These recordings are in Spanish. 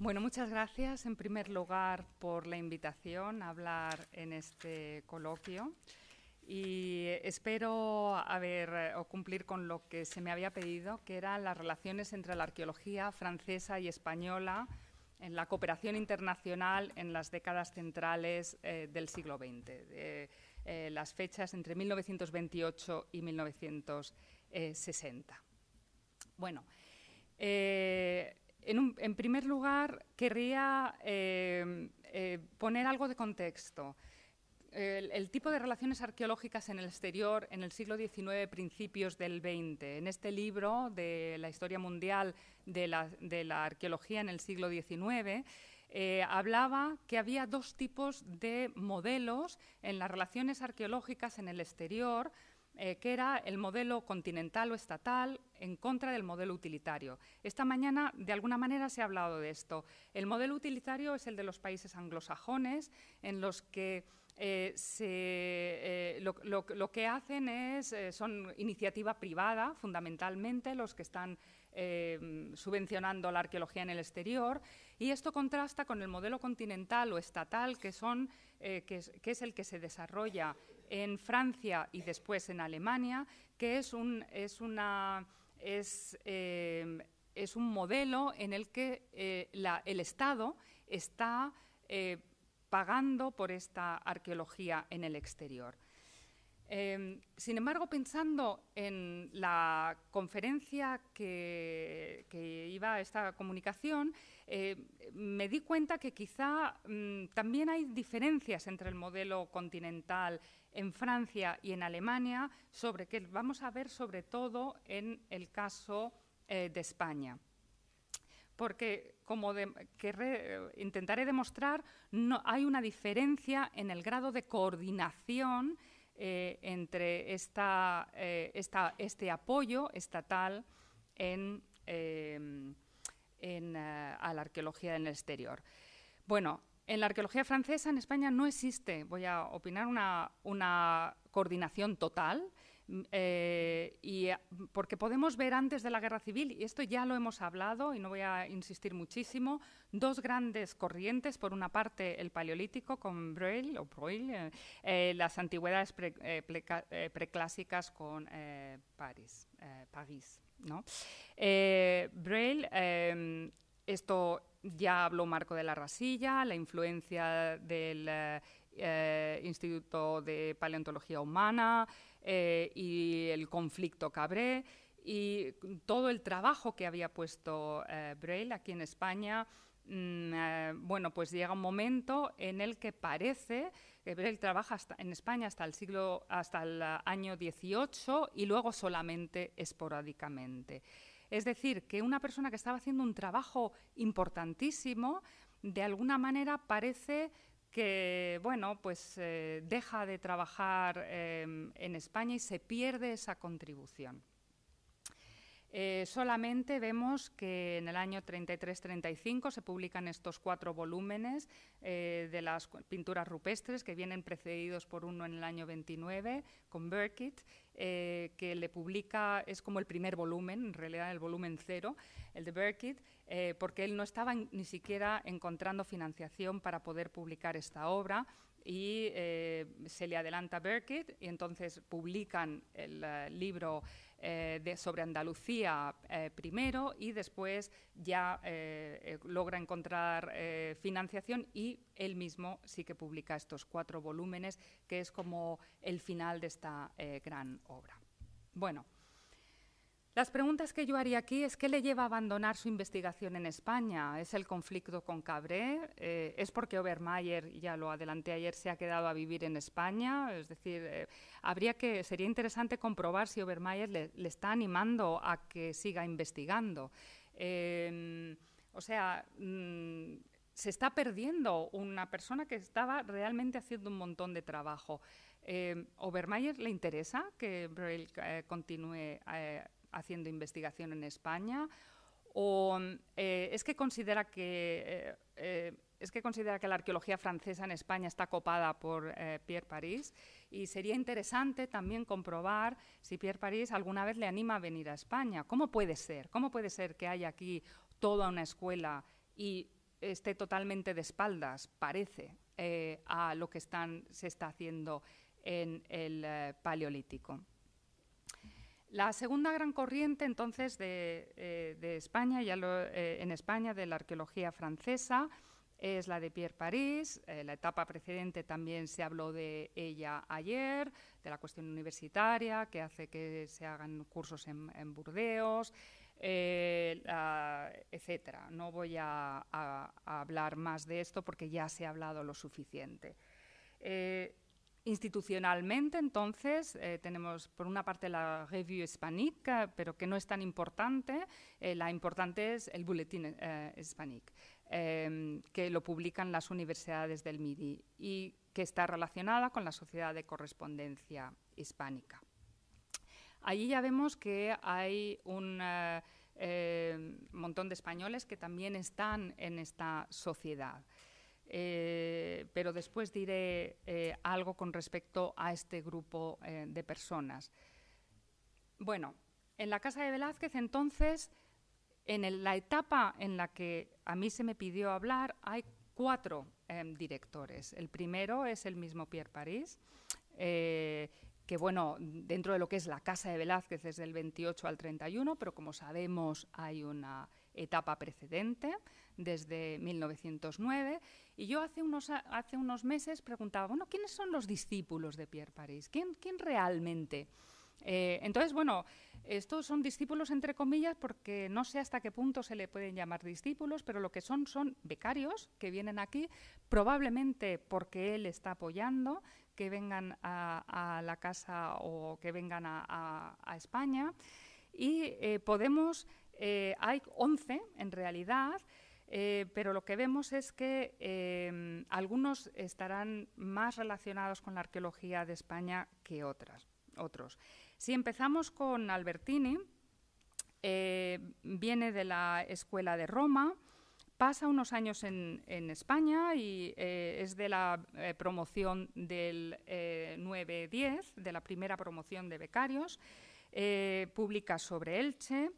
Bueno, muchas gracias en primer lugar por la invitación a hablar en este coloquio y espero haber o cumplir con lo que se me había pedido, que eran las relaciones entre la arqueología francesa y española en la cooperación internacional en las décadas centrales eh, del siglo XX, eh, las fechas entre 1928 y 1960. Eh, bueno, en, primer lugar, querría em, eh, poner algo de contexto. El, tipo de relaciones arqueológicas en el exterior en el siglo XIX, principios del XX. En este libro de la historia mundial de la, arqueología en el siglo XIX, eh, hablaba que había dos tipos de modelos en las relaciones arqueológicas en el exterior eh, que era el modelo continental o estatal en contra del modelo utilitario. Esta mañana, de alguna manera, se ha hablado de esto. El modelo utilitario es el de los países anglosajones, en los que eh, eh, lo, que hacen es, son iniciativa privada, fundamentalmente, los que están subvencionando la arqueología en el exterior, y esto contrasta con el modelo continental o estatal, que, que es el que se desarrolla en Francia y después en Alemania, que es un, es una, es, eh, es un modelo en el que eh, el Estado está eh, pagando por esta arqueología en el exterior. Em, sin embargo, pensando en la conferencia que, iba esta comunicación, me di cuenta que quizá mm, también hay diferencias entre el modelo continental en Francia y en Alemania, sobre que vamos a ver sobre todo en el caso eh, de España. Porque, como eh, intentaré demostrar, no, hay una diferencia en el grado de coordinación eh, entre esta, este apoyo estatal en, en, a la arqueología en el exterior. Bueno, en la arqueología francesa en España no existe, voy a opinar, una, coordinación total. Mm, eh, y eh, porque podemos ver antes de la guerra civil, y esto ya lo hemos hablado y no voy a insistir muchísimo, dos grandes corrientes. Por una parte, el paleolítico con Braille, o eh, las antigüedades preclásicas con París. París ¿no? esto ya habló Marco de la Rasilla, la influencia del eh, Instituto de Paleontología Humana eh, y el conflicto Cabré y todo el trabajo que había puesto eh, Braille aquí en España. Mm, bueno, pues llega un momento en el que parece que Braille trabaja en España hasta el siglo, hasta el año 18 y luego solamente esporádicamente. Es decir, que una persona que estaba haciendo un trabajo importantísimo, de alguna manera parece que bueno, pues eh, deja de trabajar eh, en España y se pierde esa contribución. Eh, solamente vemos que en el año 33-35 se publican estos cuatro volúmenes eh, de las pinturas rupestres que vienen precedidos por uno en el año 29 con Burkitt, eh, que le publica, es como el primer volumen, en realidad el volumen cero, el de Burkitt, porque él no estaba ni siquiera encontrando financiación para poder publicar esta obra y se le adelanta Burkitt y entonces publican el libro eh, sobre Andalucía eh, primero y después ya eh, logra encontrar financiación y él mismo sí que publica estos cuatro volúmenes, que es como el final de esta gran obra. Bueno. Las preguntas que yo haría aquí es qué le lleva a abandonar su investigación en España. ¿Es el conflicto con Cabré? Eh, ¿Es porque Obermeyer, ya lo adelanté ayer, se ha quedado a vivir en España? Es decir, eh, habría que, sería interesante comprobar si Obermeyer le, le está animando a que siga investigando. Eh, o sea, mm, se está perdiendo una persona que estaba realmente haciendo un montón de trabajo. Obermeyer le interesa que Braille continúe? haciendo investigación en España? ¿O eh, es que considera que... Eh, eh, es que considera que la arqueología francesa en España está copada por Pierre París y sería interesante también comprobar si Pierre París alguna vez le anima a venir a España. ¿Cómo puede ser? ¿Cómo puede ser que haya aquí toda una escuela y esté totalmente de espaldas, parece, a lo que se está haciendo en el Paleolítico? La segunda gran corriente, entonces, de, eh, España, ya eh, en España, de la arqueología francesa, es la de Pierre París. Eh, la etapa precedente también se habló de ella ayer, de la cuestión universitaria, que hace que se hagan cursos en, Burdeos, etc. etcétera. No voy a, hablar más de esto porque ya se ha hablado lo suficiente. Institucionalmente, entonces, eh, tenemos por una parte la Revue Hispanique, pero que no es tan importante, eh, la importante es el Boletín eh, Hispanique, em, que lo publican las universidades del MIDI y que está relacionada con la Sociedad de Correspondencia Hispánica. Allí ya vemos que hay un eh, montón de españoles que también están en esta sociedad. Eh, pero después diré eh, algo con respecto a este grupo eh, de personas. Bueno, en la casa de Velázquez entonces, en la etapa en la que a mí se me pidió hablar, hay cuatro directores. El primero es el mismo Pierre París, que bueno, dentro de lo que es la casa de Velázquez es del 28 al 31, pero como sabemos hay una etapa precedente, desde 1909. Y yo hace unos, hace unos meses preguntaba, bueno, ¿quiénes son los discípulos de Pierre París? ¿Quién, quién realmente? Eh, entonces, bueno, estos son discípulos entre comillas porque no sé hasta qué punto se le pueden llamar discípulos, pero lo que son son becarios que vienen aquí, probablemente porque él está apoyando que vengan a, la casa o que vengan a, España. Y eh, podemos eh, hay 11 en realidad, eh, pero lo que vemos es que eh, algunos estarán más relacionados con la arqueología de España que otras, otros. Si empezamos con Albertini, viene de la Escuela de Roma, pasa unos años en, España y es de la promoción del 9-10, de la primera promoción de becarios, publica sobre Elche,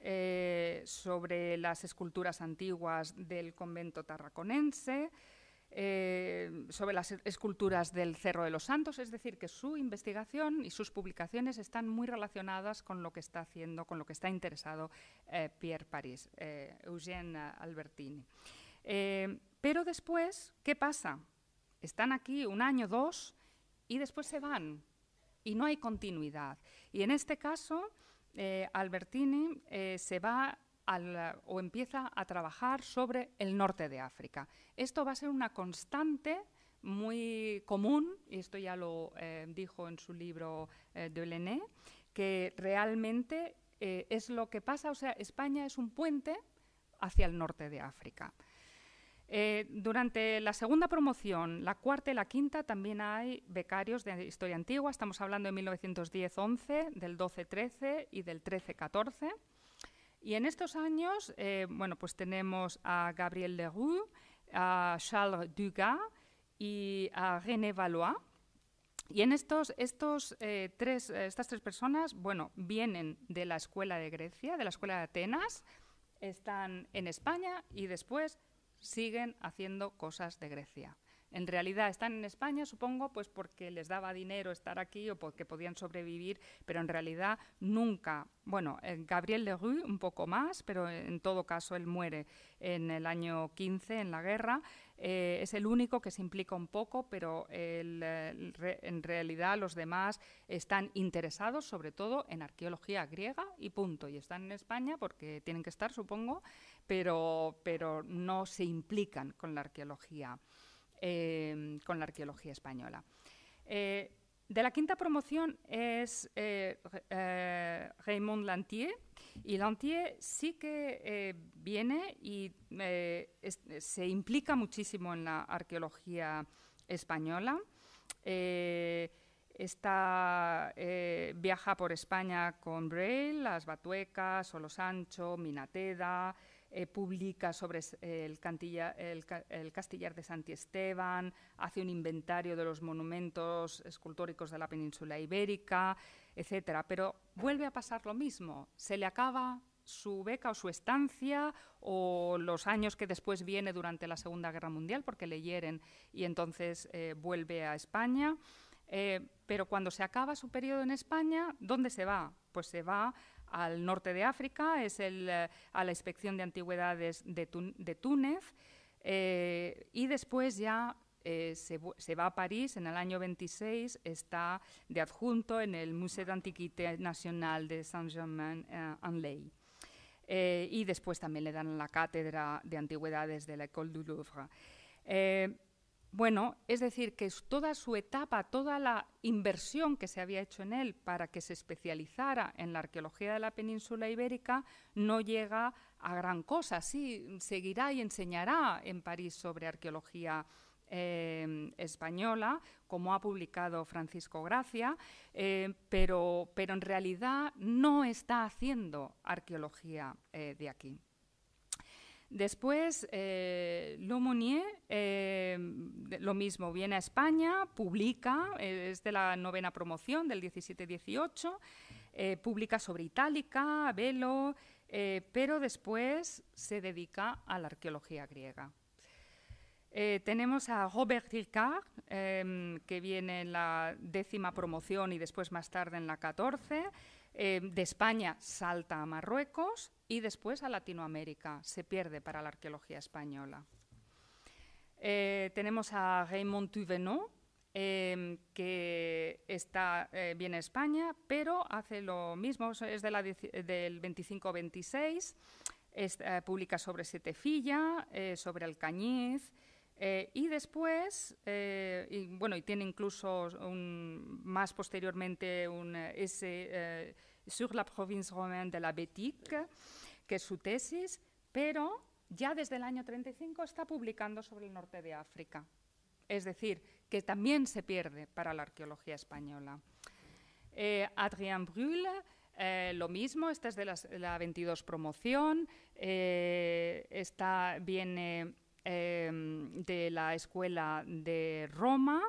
eh, sobre las esculturas antiguas del convento tarraconense, eh, sobre las esculturas del Cerro de los Santos, es decir, que su investigación y sus publicaciones están muy relacionadas con lo que está haciendo, con lo que está interesado eh, Pierre Paris, Eugène Albertini. pero después, ¿qué pasa? Están aquí un año, dos, y después se van, y no hay continuidad. Y en este caso, eh, Albertini eh, se va o empieza a trabajar sobre el norte de África. Esto va a ser una constante muy común, y esto ya lo eh, dijo en su libro de Olene, que realmente es lo que pasa, o sea, España es un puente hacia el norte de África. Eh, durante la segunda promoción, la cuarta y la quinta, también hay becarios de historia antigua. Estamos hablando de 1910-11, del 12-13 y del 13-14. Y en estos años, eh, bueno, pues tenemos a Gabriel Leroux, a Charles Dugas y a René Valois. Y en estos, estos eh, tres, estas tres personas, bueno, vienen de la Escuela de Grecia, de la Escuela de Atenas, están en España y después siguen haciendo cosas de Grecia en realidad están en España, supongo, pues porque les daba dinero estar aquí o porque podían sobrevivir, pero en realidad nunca. Bueno, Gabriel Leroux un poco más, pero en todo caso él muere en el año 15 en la guerra. Eh, es el único que se implica un poco, pero en realidad los demás están interesados sobre todo en arqueología griega y punto. Y están en España porque tienen que estar, supongo, pero, pero no se implican con la arqueología. Em, con la arqueología española. Eh, de la quinta promoción es eh, eh, Raymond Lantier, y Lantier sí que viene y se implica muchísimo en la arqueología española. Está, viaja por España con Braille, las Batuecas, Solo Sancho, Minateda, eh, publica sobre el, castillar de Santi Esteban, hace un inventario de los monumentos escultóricos de la península ibérica, etcétera. Pero vuelve a pasar lo mismo. Se le acaba su beca o su estancia o los años que después viene durante la Segunda Guerra Mundial porque le hieren y entonces eh, vuelve a España. Eh, pero cuando se acaba su periodo en España, ¿dónde se va? Pues se va al norte de África, es el, eh, a la Inspección de Antigüedades de, Túnez eh, y después ya eh, se, va a París en el año 26, está de adjunto en el Museo d'Antiquité Nacional de Saint-Germain-en-Laye. y después también le dan la cátedra de antigüedades de la École du Louvre. Bueno, es decir, que toda su etapa, toda la inversión que se había hecho en él para que se especializara en la arqueología de la península ibérica no llega a gran cosa. Sí, seguirá y enseñará en París sobre arqueología eh, española, como ha publicado Francisco Gracia, eh, pero, en realidad no está haciendo arqueología eh, de aquí. Después, eh, Lomonier, eh, lo mismo, viene a España, publica, eh, es de la novena promoción del 17-18, eh, publica sobre Itálica, Velo, pero después se dedica a la arqueología griega. tenemos a Robert Ricard, que viene en la décima promoción y después más tarde en la 14. Eh, de España salta a Marruecos y después a Latinoamérica. Se pierde para la arqueología española. Eh, tenemos a Raymond Tuvenot, eh, que está, bien viene a España, pero hace lo mismo, es de la del 25-26, publica sobre Setefilla, sobre Alcañiz, y después, y, bueno, y tiene incluso más posteriormente un ese, sur la provincia romana de la Bétique, que es su tesis, pero ya desde el año 35 está publicando sobre el norte de África. Es decir, que también se pierde para la arqueología española. Adrián eh, Adrien Brühl, eh, lo mismo, esta es de la 22 promoción, eh, viene de la Escuela de Roma,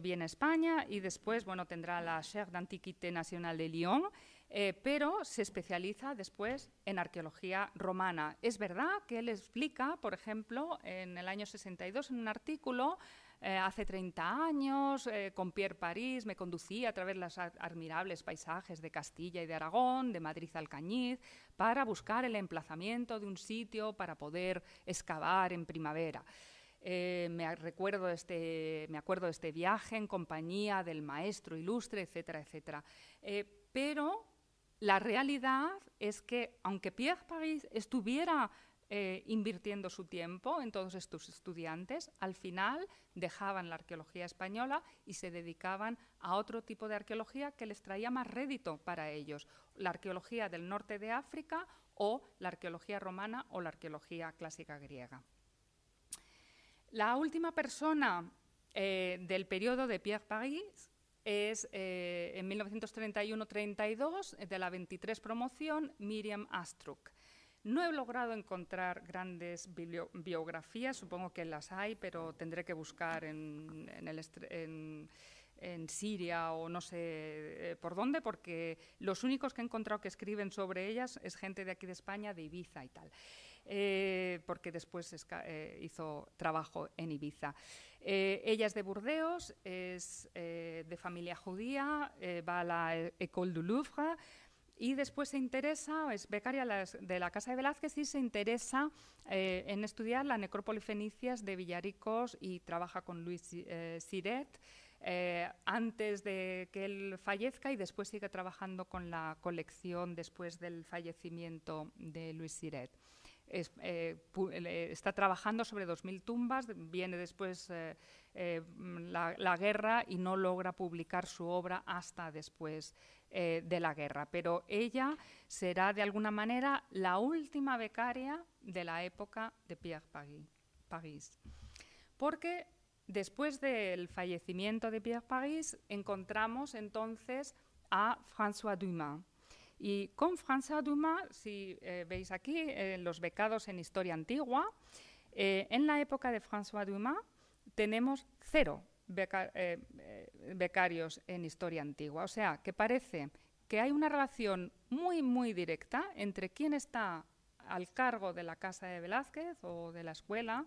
viene a España y después bueno, tendrá la Chaire d'Antiquité Nacional de Lyon eh, pero se especializa después en arqueología romana. Es verdad que él explica, por ejemplo, en el año 62, en un artículo, eh, hace 30 años, eh, con Pierre París, me conducía a través de los admirables paisajes de Castilla y de Aragón, de Madrid al Cañiz, para buscar el emplazamiento de un sitio para poder excavar en primavera. me, recuerdo este, me acuerdo de este viaje en compañía del maestro ilustre, etcétera, etcétera. pero la realidad es que, aunque Pierre Paris estuviera eh, invirtiendo su tiempo en todos estos estudiantes, al final dejaban la arqueología española y se dedicaban a otro tipo de arqueología que les traía más rédito para ellos, la arqueología del norte de África o la arqueología romana o la arqueología clásica griega. La última persona eh, del periodo de Pierre Paris es eh, en 1931-32, eh, de la 23 promoción, Miriam Astruc. No he logrado encontrar grandes biografías, supongo que las hay, pero tendré que buscar en, Siria o no sé eh, por dónde, porque los únicos que he encontrado que escriben sobre ellas es gente de aquí de España, de Ibiza y tal, porque después hizo trabajo en Ibiza. Eh, ella es de Burdeos, es eh, de familia judía, eh, va a la e-, École du Louvre y después se interesa, es becaria de la Casa de Velázquez y se interesa en estudiar la necrópolis fenicias de Villaricos y trabaja con Luis Siret. antes de que él fallezca y después sigue trabajando con la colección después del fallecimiento de Luis Siret. Eh, está trabajando sobre 2.000 tumbas, viene después eh, eh, la, la, guerra y no logra publicar su obra hasta después de la guerra. Pero ella será de alguna manera la última becaria de la época de Pierre París. Porque después del fallecimiento de Pierre París encontramos entonces a François Dumas y con François Dumas, si eh, veis aquí, eh, los becados en historia antigua, eh, en la época de François Dumas tenemos cero becarios en historia antigua. O sea, que parece que hay una relación muy, muy directa entre quién está al cargo de la casa de Velázquez o de la escuela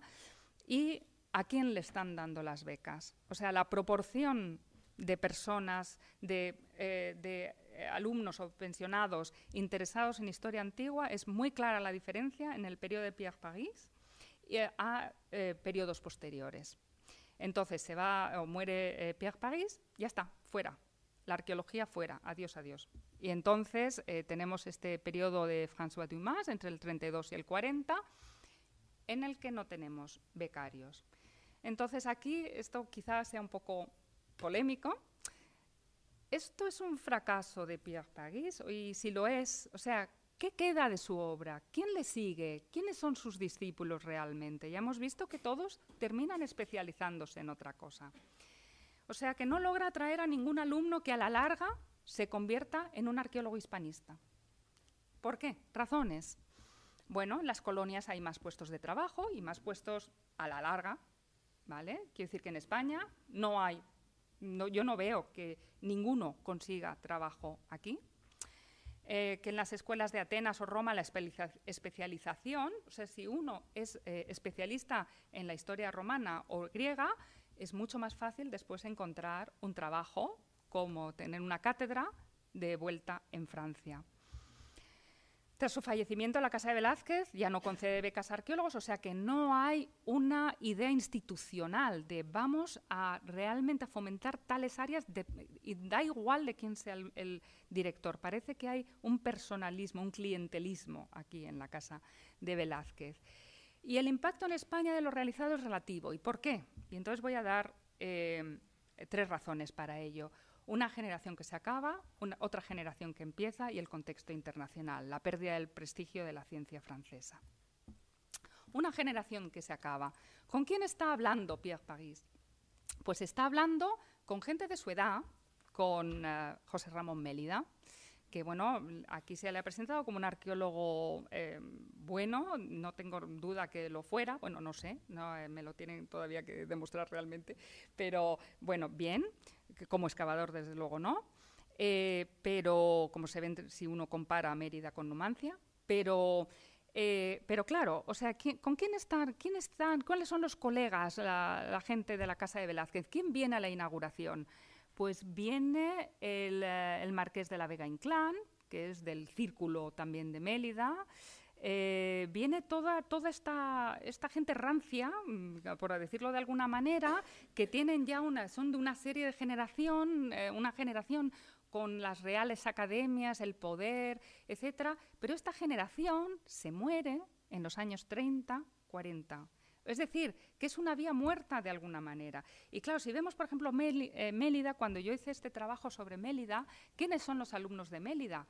y a quién le están dando las becas. O sea, la proporción de personas, de eh, alumnos o pensionados interesados en historia antigua, es muy clara la diferencia en el periodo de Pierre Paris y, eh, a eh, periodos posteriores. Entonces se va o muere Pierre Paris, ya está, fuera. La arqueología fuera, adiós, adiós. Y entonces tenemos este periodo de François Dumas entre el 32 y el 40, en el que no tenemos becarios. Entonces aquí esto quizás sea un poco polémico, ¿esto es un fracaso de Pierre Paris? Y si lo es, o sea, ¿qué queda de su obra? ¿Quién le sigue? ¿Quiénes son sus discípulos realmente? Ya hemos visto que todos terminan especializándose en otra cosa. O sea, que no logra atraer a ningún alumno que a la larga se convierta en un arqueólogo hispanista. ¿Por qué? Razones. Bueno, en las colonias hay más puestos de trabajo y más puestos a la larga, ¿vale? Quiero decir que en España no hay yo no veo que ninguno consiga trabajo aquí. Eh, que en las escuelas de Atenas o Roma la especialización, o sea, si uno es eh, especialista en la historia romana o griega, es mucho más fácil después encontrar un trabajo como tener una cátedra de vuelta en Francia. Tras su fallecimiento, la Casa de Velázquez ya no concede becas a arqueólogos, o sea que no hay una idea institucional de vamos a realmente fomentar tales áreas y da igual de quién sea el, director. Parece que hay un personalismo, un clientelismo aquí en la Casa de Velázquez. Y el impacto en España de lo realizado es relativo. ¿Y por qué? Y entonces voy a dar eh, tres razones para ello. Una generación que se acaba, otra generación que empieza y el contexto internacional, la pérdida del prestigio de la ciencia francesa. Una generación que se acaba. ¿Con quién está hablando Pierre Paris? Pues está hablando con gente de su edad, con eh, José Ramón Mélida, que bueno, aquí se le ha presentado como un arqueólogo eh, bueno, no tengo duda que lo fuera, bueno, no sé, no, eh, me lo tienen todavía que demostrar realmente, pero bueno, bien, como excavador desde luego no, eh, pero como se ven si uno compara Mérida con Numancia, pero... pero claro, o sea, ¿con quién están, quién están? ¿Cuáles son los colegas, la gente de la Casa de Velázquez? ¿Quién viene a la inauguración? pues viene eh, el, marqués de la Vega Inclán, que es del círculo también de Mélida. Eh, viene toda, toda esta, gente rancia, mm, por decirlo de alguna manera, que tienen ya una, son de una serie de generación, eh, una generación con las reales academias, el poder, etcétera, pero esta generación se muere en los años 30, 40. Es decir, que es una vía muerta de alguna manera. Y claro, si vemos, por ejemplo, eh, Mélida, cuando yo hice este trabajo sobre Mélida, ¿quiénes son los alumnos de Mélida?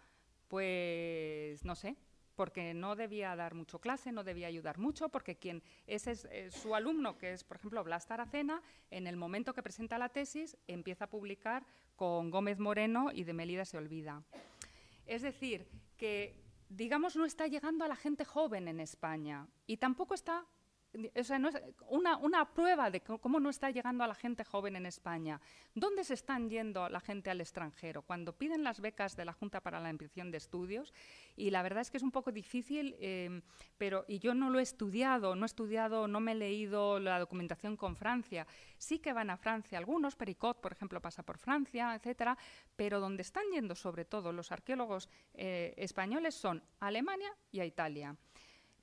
Pues no sé, porque no debía dar mucho clase, no debía ayudar mucho, porque quien ese es eh, su alumno, que es, por ejemplo, Blas Taracena, en el momento que presenta la tesis, empieza a publicar con Gómez Moreno y de Mélida se olvida. Es decir, que, digamos, no está llegando a la gente joven en España y tampoco está o sea, es una, prueba de cómo no está llegando a la gente joven en España. ¿Dónde se están yendo la gente al extranjero? Cuando piden las becas de la Junta para la Ampliación de Estudios, y la verdad es que es un poco difícil, em, pero, y yo no lo he estudiado, no he estudiado, no me he leído la documentación con Francia. Sí que van a Francia algunos, Pericot, por ejemplo, pasa por Francia, etcétera, pero donde están yendo sobre todo los arqueólogos eh, españoles son Alemania y a Italia.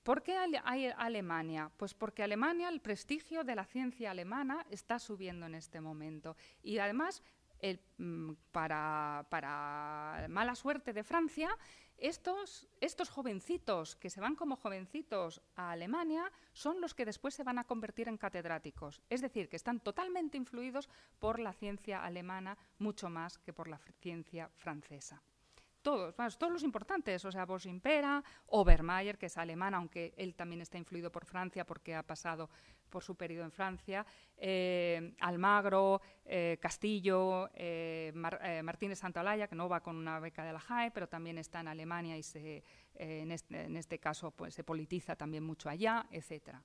¿Por qué hay Alemania? Pues porque Alemania, el prestigio de la ciencia alemana está subiendo en este momento. Y además, mm, para, mala suerte de Francia, estos jovencitos que se van como jovencitos a Alemania son los que después se van a convertir en catedráticos. Es decir, que están totalmente influidos por la ciencia alemana mucho más que por la ciencia francesa todos, todos los importantes, o sea, Bosch impera, Obermeyer, que es alemán, aunque él también está influido por Francia porque ha pasado por su periodo en Francia, eh, Almagro, eh, Castillo, eh, Martínez Santolaya, que no va con una beca de la JAE, pero también está en Alemania y este, en, este, caso pues, se politiza también mucho allá, etcétera.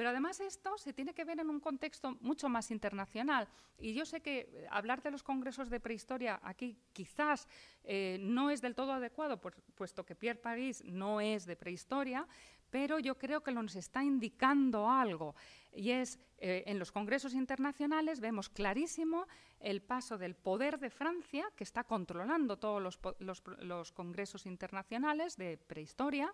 Pero además esto se tiene que ver en un contexto mucho más internacional. Y yo sé que eh, hablar de los congresos de prehistoria aquí quizás eh, no es del todo adecuado, puesto que Pierre París no es de prehistoria, pero yo creo que nos está indicando algo. Y es, eh, en los congresos internacionales vemos clarísimo el paso del poder de Francia, que está controlando todos los congresos internacionales de prehistoria,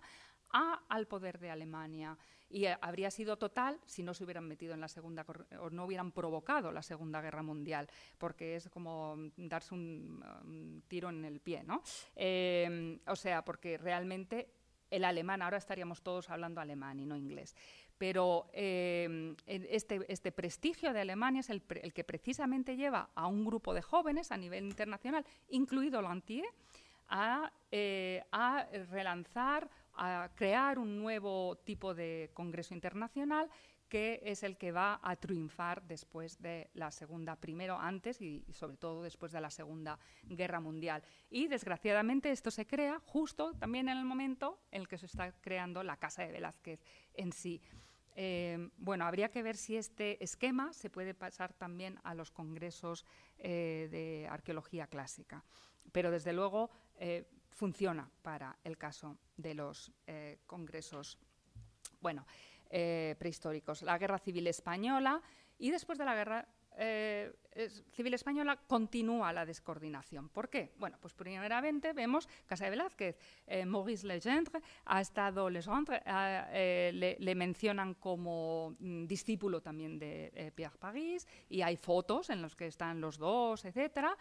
al poder de Alemania y eh, habría sido total si no se hubieran metido en la segunda eh, o no hubieran provocado la Segunda Guerra Mundial, porque es como darse un, um, tiro en el pie, ¿no? Em, o sea, porque realmente el alemán, ahora estaríamos todos hablando alemán y no inglés, pero em, este, este, prestigio de Alemania es el, que precisamente lleva a un grupo de jóvenes a nivel internacional, incluido Lantier, a, eh, a relanzar a crear un nuevo tipo de Congreso Internacional que es el que va a triunfar después de la Segunda, primero antes y, sobre todo después de la Segunda Guerra Mundial. Y desgraciadamente esto se crea justo también en el momento en el que se está creando la Casa de Velázquez en sí. Eh, bueno, habría que ver si este esquema se puede pasar también a los congresos eh, de arqueología clásica. Pero desde luego eh, funciona para el caso de los eh, congresos bueno, eh, prehistóricos. La Guerra Civil Española y después de la Guerra eh, Civil Española continúa la descoordinación. ¿Por qué? Bueno, pues primeramente vemos Casa de Velázquez. Eh, Maurice Legendre ha estado, le, mencionan como mm, discípulo también de Pierre París y hay fotos en las que están los dos, etcétera.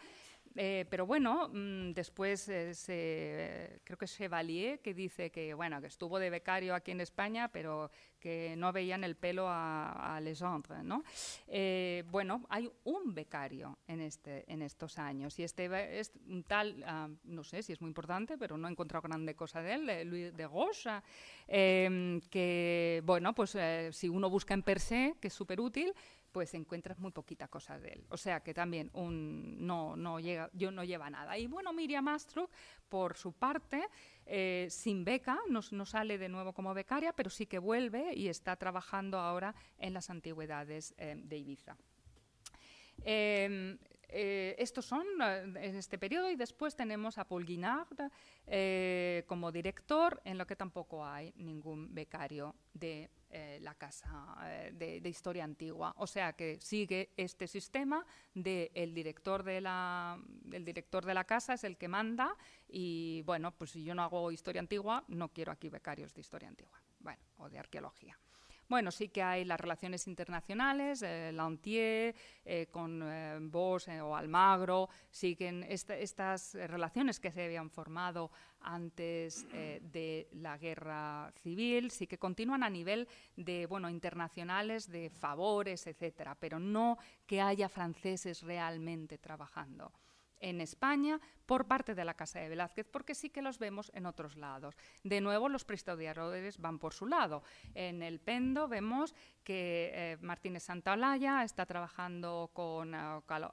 Eh, pero bueno, mm, después eh, creo que es Chevalier que dice que, bueno, que estuvo de becario aquí en España, pero que no veían el pelo a, a Legendre, ¿no? Eh, bueno, hay un becario en, este, en estos años y este es un tal, ah, no sé si es muy importante, pero no he encontrado grande cosa de él, de Luis de Rocha, que, bueno, pues si uno busca en per se, que es súper útil, pues encuentras muy poquita cosa de él. O sea que también un no, no llega, yo no lleva nada. Y bueno, Miriam Astruc, por su parte, eh, sin beca, no, sale de nuevo como becaria, pero sí que vuelve y está trabajando ahora en las antigüedades eh, de Ibiza. Em, eh, estos son en este periodo y después tenemos a Paul Guinard como director, en lo que tampoco hay ningún becario de eh, la casa eh, de, historia antigua. O sea que sigue este sistema de el director de la el director de la casa es el que manda y bueno, pues si yo no hago historia antigua, no quiero aquí becarios de historia antigua, bueno, o de arqueología. Bueno, sí que hay las relaciones internacionales, eh, Lantier, eh, con eh, eh, o Almagro, siguen que estas relaciones que se habían formado antes eh, de la guerra civil, sí que continúan a nivel de, bueno, internacionales, de favores, etcétera, pero no que haya franceses realmente trabajando en España por parte de la Casa de Velázquez, porque sí que los vemos en otros lados. De nuevo, los prestodiadores van por su lado. En el Pendo vemos que eh, Martínez Santaolalla está trabajando con, eh,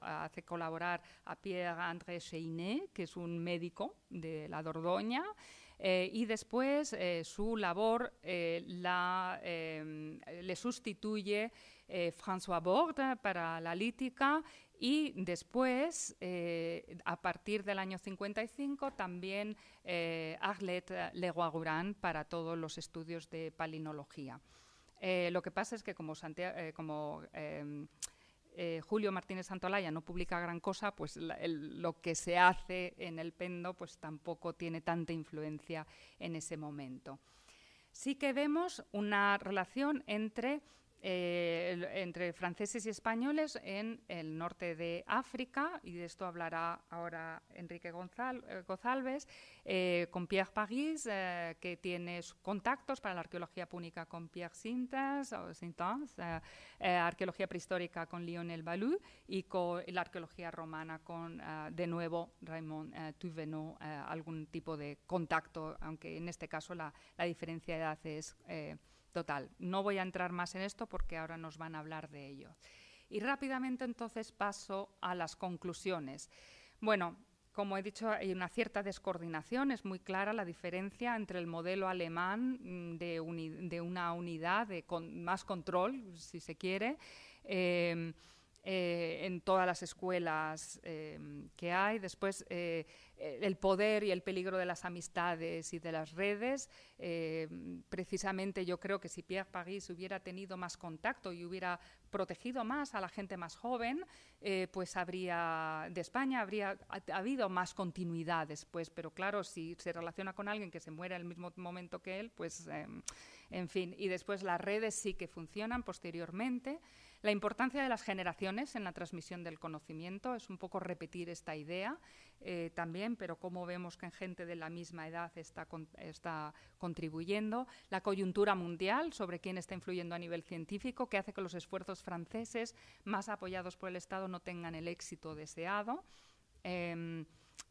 hace colaborar a Pierre-André Cheynet, que es un médico de la Dordoña, eh, y después su labor le sustituye François Borde para la lítica y después, eh, a partir del año 55, también eh, Arlette Leguagurán para todos los estudios de palinología. Eh, lo que pasa es que como, eh, Julio Martínez Santolaya no publica gran cosa, pues lo que se hace en el Pendo pues tampoco tiene tanta influencia en ese momento. Sí que vemos una relación entre eh, entre franceses y españoles en el norte de África, y de esto hablará ahora Enrique González, eh, eh, con Pierre Paris, eh, que tiene contactos para la arqueología púnica con Pierre Sintens, arqueología prehistórica con Lionel Balou y con la arqueología romana con, de nuevo, Raymond Tuvenot, algún tipo de contacto, aunque en este caso la, la diferencia de edad es Total, no voy a entrar más en esto porque ahora nos van a hablar de ello. Y rápidamente entonces paso a las conclusiones. Bueno, como he dicho, hay una cierta descoordinación, es muy clara la diferencia entre el modelo alemán mm, de, una unidad de con más control, si se quiere, em, eh, en todas las escuelas em, que hay. Después eh, eh, el poder y el peligro de las amistades y de las redes. Eh, precisamente yo creo que si Pierre Paris hubiera tenido más contacto y hubiera protegido más a la gente más joven, eh, pues habría, de España habría habido más continuidad después. Pero claro, si se relaciona con alguien que se muere al mismo momento que él, pues em, en fin. Y después las redes sí que funcionan posteriormente. La importancia de las generaciones en la transmisión del conocimiento es un poco repetir esta idea. Eh, también, pero cómo vemos que gente de la misma edad está, está contribuyendo, la coyuntura mundial sobre quién está influyendo a nivel científico, que hace que los esfuerzos franceses más apoyados por el Estado no tengan el éxito deseado, em,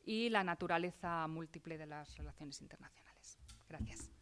y la naturaleza múltiple de las relaciones internacionales. Gracias.